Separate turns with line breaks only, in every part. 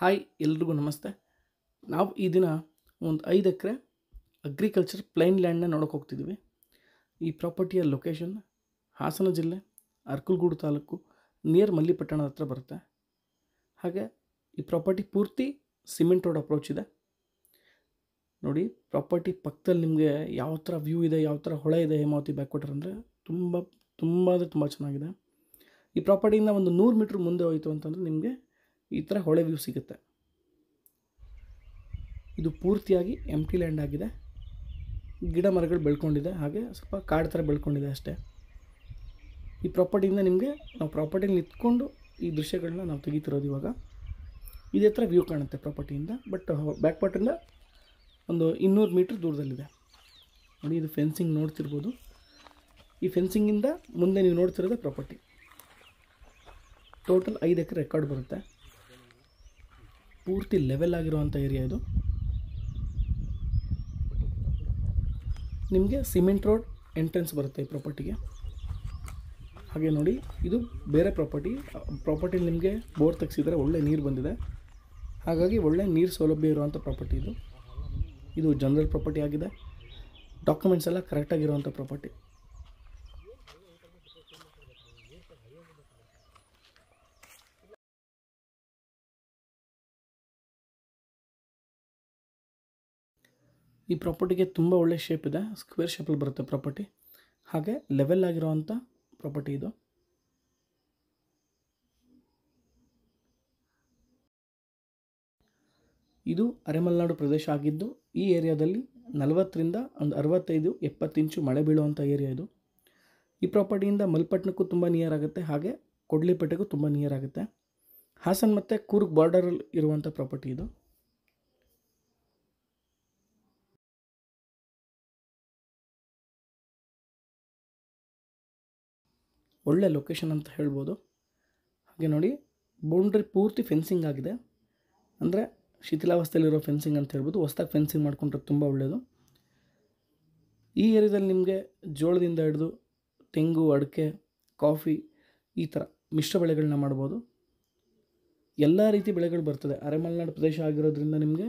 hi ಎಲ್ರಿಗೂ ನಮಸ್ತೆ ನಾವು ಈ ದಿನ ಒಂದು ಐದು ಎಕರೆ ಅಗ್ರಿಕಲ್ಚರ್ ಪ್ಲೈನ್ ಲ್ಯಾಂಡ್ನ ನೋಡೋಕೆ ಹೋಗ್ತಿದ್ದೀವಿ ಈ ಪ್ರಾಪರ್ಟಿಯ ಲೊಕೇಶನ್ ಹಾಸನ ಜಿಲ್ಲೆ ಅರ್ಕಲ್ಗೂಡು ತಾಲೂಕು ನಿಯರ್ ಮಲ್ಲಿಪಟ್ಟಣದ ಹತ್ರ ಬರುತ್ತೆ ಹಾಗೆ ಈ ಪ್ರಾಪರ್ಟಿ ಪೂರ್ತಿ ಸಿಮೆಂಟ್ ರೋಡ್ ಅಪ್ರೋಚ್ ಇದೆ ನೋಡಿ ಪ್ರಾಪರ್ಟಿ ಪಕ್ಕದಲ್ಲಿ ನಿಮಗೆ ಯಾವ ಥರ ವ್ಯೂ ಇದೆ ಯಾವ ಥರ ಹೊಳೆ ಇದೆ ಹೇಮಾವತಿ ಬ್ಯಾಕ್ವಾಟರ್ ಅಂದರೆ ತುಂಬ ತುಂಬ ಅಂದರೆ ತುಂಬ ಚೆನ್ನಾಗಿದೆ ಈ ಪ್ರಾಪರ್ಟಿಯಿಂದ ಒಂದು ನೂರು ಮೀಟ್ರ್ ಮುಂದೆ ಹೋಯಿತು ಅಂತಂದರೆ ನಿಮಗೆ ಈ ಥರ ಹೊಳೆ ವ್ಯೂ ಸಿಗುತ್ತೆ ಇದು ಪೂರ್ತಿಯಾಗಿ ಎಂಟಿ ಲ್ಯಾಂಡ್ ಆಗಿದೆ ಗಿಡ ಮರಗಳು ಬೆಳ್ಕೊಂಡಿದೆ ಹಾಗೆ ಸ್ವಲ್ಪ ಕಾಡು ಥರ ಬೆಳ್ಕೊಂಡಿದೆ ಅಷ್ಟೇ ಈ ಪ್ರಾಪರ್ಟಿಯಿಂದ ನಿಮಗೆ ನಾವು ಪ್ರಾಪರ್ಟಿಯಲ್ಲಿ ನಿಂತ್ಕೊಂಡು ಈ ದೃಶ್ಯಗಳನ್ನ ನಾವು ತೆಗಿತಿರೋದು ಇವಾಗ ಇದೇ ಥರ ವ್ಯೂ ಕಾಣುತ್ತೆ ಪ್ರಾಪರ್ಟಿಯಿಂದ ಬಟ್ ಬ್ಯಾಕ್ ಪಾರ್ಟಿಂದ ಒಂದು ಇನ್ನೂರು ಮೀಟ್ರ್ ದೂರದಲ್ಲಿದೆ ನೋಡಿ ಇದು ಫೆನ್ಸಿಂಗ್ ನೋಡ್ತಿರ್ಬೋದು ಈ ಫೆನ್ಸಿಂಗಿಂದ ಮುಂದೆ ನೀವು ನೋಡ್ತಿರೋದೇ ಪ್ರಾಪರ್ಟಿ ಟೋಟಲ್ ಐದು ಎಕರೆ ರೆಕಾರ್ಡ್ ಬರುತ್ತೆ ಪೂರ್ತಿ ಲೆವೆಲ್ ಆಗಿರುವಂಥ ಏರಿಯಾ ಇದು ನಿಮಗೆ ಸಿಮೆಂಟ್ ರೋಡ್ ಎಂಟ್ರೆನ್ಸ್ ಬರುತ್ತೆ ಈ ಪ್ರಾಪರ್ಟಿಗೆ ಹಾಗೆ ನೋಡಿ ಇದು ಬೇರೆ ಪ್ರಾಪರ್ಟಿ ಪ್ರಾಪರ್ಟಿ ನಿಮಗೆ ಬೋರ್ ತೆಗ್ಸಿದರೆ ಒಳ್ಳೆ ನೀರು ಬಂದಿದೆ ಹಾಗಾಗಿ ಒಳ್ಳೆ ನೀರು ಸೌಲಭ್ಯ ಇರುವಂಥ ಪ್ರಾಪರ್ಟಿ ಇದು ಇದು ಜನರಲ್ ಪ್ರಾಪರ್ಟಿ ಆಗಿದೆ ಡಾಕ್ಯುಮೆಂಟ್ಸ್ ಎಲ್ಲ ಕರೆಕ್ಟಾಗಿರುವಂಥ ಪ್ರಾಪರ್ಟಿ ಈ ಪ್ರಾಪರ್ಟಿಗೆ ತುಂಬ ಒಳ್ಳೆ ಶೇಪ್ ಇದೆ ಸ್ಕ್ವೇರ್ ಶೇಪಲ್ಲಿ ಬರುತ್ತೆ ಪ್ರಾಪರ್ಟಿ ಹಾಗೆ ಲೆವೆಲ್ ಆಗಿರೋವಂಥ ಪ್ರಾಪರ್ಟಿ ಇದು ಇದು ಅರೆಮಲ್ನಾಡು ಪ್ರದೇಶ ಆಗಿದ್ದು ಈ ಏರಿಯಾದಲ್ಲಿ ನಲವತ್ತರಿಂದ ಒಂದು ಅರವತ್ತೈದು ಎಪ್ಪತ್ತು ಇಂಚು ಮಳೆ ಬೀಳುವಂಥ ಏರಿಯಾ ಇದು ಈ ಪ್ರಾಪರ್ಟಿಯಿಂದ ಮಲ್ಪಟ್ಟಣಕ್ಕೂ ತುಂಬ ನಿಯರ್ ಆಗುತ್ತೆ ಹಾಗೆ ಕೊಡ್ಲಿಪೇಟೆಗೂ ತುಂಬ ನಿಯರ್ ಆಗುತ್ತೆ ಹಾಸನ್ ಮತ್ತು ಕೂರ್ಗ್ ಬಾರ್ಡರಲ್ಲಿ ಇರುವಂಥ ಪ್ರಾಪರ್ಟಿ ಇದು ಒಳ್ಳೆ ಲೊಕೇಶನ್ ಅಂತ ಹೇಳ್ಬೋದು ಹಾಗೆ ನೋಡಿ ಬೌಂಡ್ರಿ ಪೂರ್ತಿ ಫೆನ್ಸಿಂಗ್ ಆಗಿದೆ ಅಂದರೆ ಶಿಥಿಲಾವಸ್ಥೆಯಲ್ಲಿರೋ ಫೆನ್ಸಿಂಗ್ ಅಂತ ಹೇಳ್ಬೋದು ಹೊಸ್ದಾಗಿ ಫೆನ್ಸಿಂಗ್ ಮಾಡ್ಕೊಂಡ್ರೆ ತುಂಬ ಒಳ್ಳೆಯದು ಈ ಏರಿಯಾದಲ್ಲಿ ನಿಮಗೆ ಜೋಳದಿಂದ ಹಿಡಿದು ತೆಂಗು ಅಡಿಕೆ ಕಾಫಿ ಈ ಥರ ಮಿಶ್ರ ಬೆಳೆಗಳನ್ನ ಮಾಡ್ಬೋದು ಎಲ್ಲ ರೀತಿ ಬೆಳೆಗಳು ಬರ್ತದೆ ಅರೆಮಲೆನಾಡು ಪ್ರದೇಶ ಆಗಿರೋದ್ರಿಂದ ನಿಮಗೆ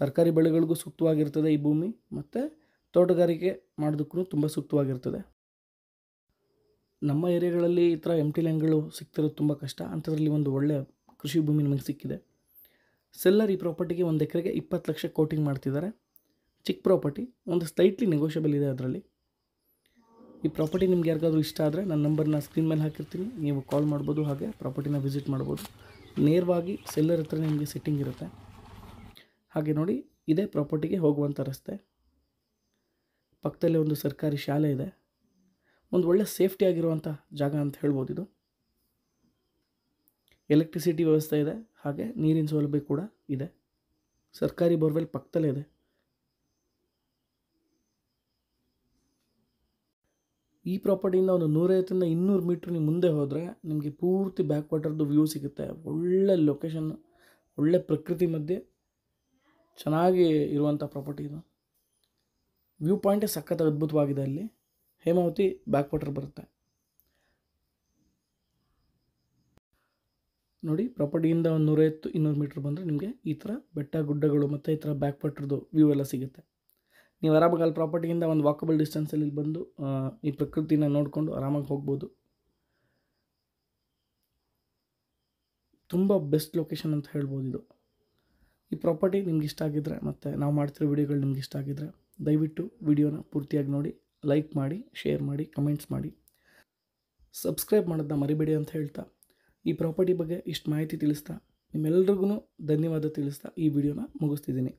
ತರಕಾರಿ ಬೆಳೆಗಳಿಗೂ ಸೂಕ್ತವಾಗಿರ್ತದೆ ಈ ಭೂಮಿ ಮತ್ತು ತೋಟಗಾರಿಕೆ ಮಾಡೋದಕ್ಕೂ ತುಂಬ ಸೂಕ್ತವಾಗಿರ್ತದೆ ನಮ್ಮ ಏರಿಯಾಗಳಲ್ಲಿ ಈ ಥರ ಎಮ್ ಟಿ ಲ್ಯಾಂಡ್ಗಳು ಸಿಗ್ತಿರೋದು ತುಂಬ ಕಷ್ಟ ಅಂಥದ್ರಲ್ಲಿ ಒಂದು ಒಳ್ಳೆಯ ಕೃಷಿ ಭೂಮಿ ನಮಗೆ ಸಿಕ್ಕಿದೆ ಸೆಲ್ಲರ್ ಈ ಪ್ರಾಪರ್ಟಿಗೆ ಒಂದು ಎಕರೆಗೆ ಇಪ್ಪತ್ತು ಲಕ್ಷ ಕೋಟಿಂಗ್ ಮಾಡ್ತಿದ್ದಾರೆ ಚಿಕ್ಕ ಪ್ರಾಪರ್ಟಿ ಒಂದು ಸ್ಲೈಟ್ಲಿ ನೆಗೋಷಿಯಬಲ್ ಇದೆ ಅದರಲ್ಲಿ ಈ ಪ್ರಾಪರ್ಟಿ ನಿಮ್ಗೆ ಯಾರಿಗಾದರೂ ಇಷ್ಟ ಆದರೆ ನನ್ನ ನಂಬರ್ನ ಸ್ಕ್ರೀನ್ ಮೇಲೆ ಹಾಕಿರ್ತೀನಿ ನೀವು ಕಾಲ್ ಮಾಡ್ಬೋದು ಹಾಗೆ ಪ್ರಾಪರ್ಟಿನ ವಿಸಿಟ್ ಮಾಡ್ಬೋದು ನೇರವಾಗಿ ಸೆಲ್ಲರ್ ಹತ್ರ ನಿಮಗೆ ಸೆಟ್ಟಿಂಗ್ ಇರುತ್ತೆ ಹಾಗೆ ನೋಡಿ ಇದೇ ಪ್ರಾಪರ್ಟಿಗೆ ಹೋಗುವಂಥ ರಸ್ತೆ ಪಕ್ಕದಲ್ಲೇ ಒಂದು ಸರ್ಕಾರಿ ಶಾಲೆ ಇದೆ ಒಂದು ಒಳ್ಳೆ ಸೇಫ್ಟಿ ಆಗಿರುವಂಥ ಜಾಗ ಅಂತ ಹೇಳ್ಬೋದು ಇದು ಎಲೆಕ್ಟ್ರಿಸಿಟಿ ವ್ಯವಸ್ಥೆ ಇದೆ ಹಾಗೆ ನೀರಿನ ಸೌಲಭ್ಯ ಕೂಡ ಇದೆ ಸರ್ಕಾರಿ ಬೋರ್ವೆಲ್ ಪಕ್ಕದಲ್ಲೇ ಇದೆ ಈ ಪ್ರಾಪರ್ಟಿಯಿಂದ ಒಂದು ನೂರೈವತ್ತರಿಂದ ಇನ್ನೂರು ಮೀಟ್ರ್ ನೀವು ಮುಂದೆ ಹೋದರೆ ನಿಮಗೆ ಪೂರ್ತಿ ಬ್ಯಾಕ್ ವಾಟರ್ದು ವ್ಯೂ ಸಿಗುತ್ತೆ ಒಳ್ಳೆ ಲೊಕೇಶನ್ ಒಳ್ಳೆ ಪ್ರಕೃತಿ ಮಧ್ಯೆ ಚೆನ್ನಾಗಿ ಇರುವಂಥ ಪ್ರಾಪರ್ಟಿ ಇದು ವ್ಯೂ ಪಾಯಿಂಟೇ ಸಖತ್ ಅದ್ಭುತವಾಗಿದೆ ಅಲ್ಲಿ ಹೇಮಾವತಿ ಬ್ಯಾಕ್ ವಾಟರ್ ಬರುತ್ತೆ ನೋಡಿ ಪ್ರಾಪರ್ಟಿಯಿಂದ ಒಂದು ನೂರೈವತ್ತು ಇನ್ನೂರು ಮೀಟ್ರ್ ಬಂದರೆ ನಿಮಗೆ ಈ ಥರ ಬೆಟ್ಟ ಗುಡ್ಡಗಳು ಮತ್ತು ಈ ಥರ ಬ್ಯಾಕ್ ವಾಟರ್ದು ವ್ಯೂ ಎಲ್ಲ ಸಿಗುತ್ತೆ ನೀವು ಆರಾಮಾಗಿ ಅಲ್ಲಿ ಪ್ರಾಪರ್ಟಿಯಿಂದ ಒಂದು ವಾಕಬಲ್ ಡಿಸ್ಟೆನ್ಸಲ್ಲಿ ಬಂದು ಈ ಪ್ರಕೃತಿನ ನೋಡಿಕೊಂಡು ಆರಾಮಾಗಿ ಹೋಗ್ಬೋದು ತುಂಬ ಬೆಸ್ಟ್ ಲೊಕೇಶನ್ ಅಂತ ಹೇಳ್ಬೋದು ಇದು ಈ ಪ್ರಾಪರ್ಟಿ ನಿಮ್ಗೆ ಇಷ್ಟ ಆಗಿದ್ರೆ ಮತ್ತು ನಾವು ಮಾಡ್ತಿರೋ ವೀಡಿಯೋಗಳು ನಿಮ್ಗೆ ಇಷ್ಟ ಆಗಿದ್ರೆ ದಯವಿಟ್ಟು ವಿಡಿಯೋನ ಪೂರ್ತಿಯಾಗಿ ನೋಡಿ ಲೈಕ್ ಮಾಡಿ ಶೇರ್ ಮಾಡಿ ಕಮೆಂಟ್ಸ್ ಮಾಡಿ ಸಬ್ಸ್ಕ್ರೈಬ್ ಮಾಡೋದನ್ನ ಮರಿಬೇಡಿ ಅಂತ ಹೇಳ್ತಾ ಈ ಪ್ರಾಪರ್ಟಿ ಬಗ್ಗೆ ಇಷ್ಟು ಮಾಹಿತಿ ತಿಳಿಸ್ತಾ ನಿಮ್ಮೆಲ್ರಿಗೂ ಧನ್ಯವಾದ ತಿಳಿಸ್ತಾ ಈ ವಿಡಿಯೋನ ಮುಗಿಸ್ತಿದ್ದೀನಿ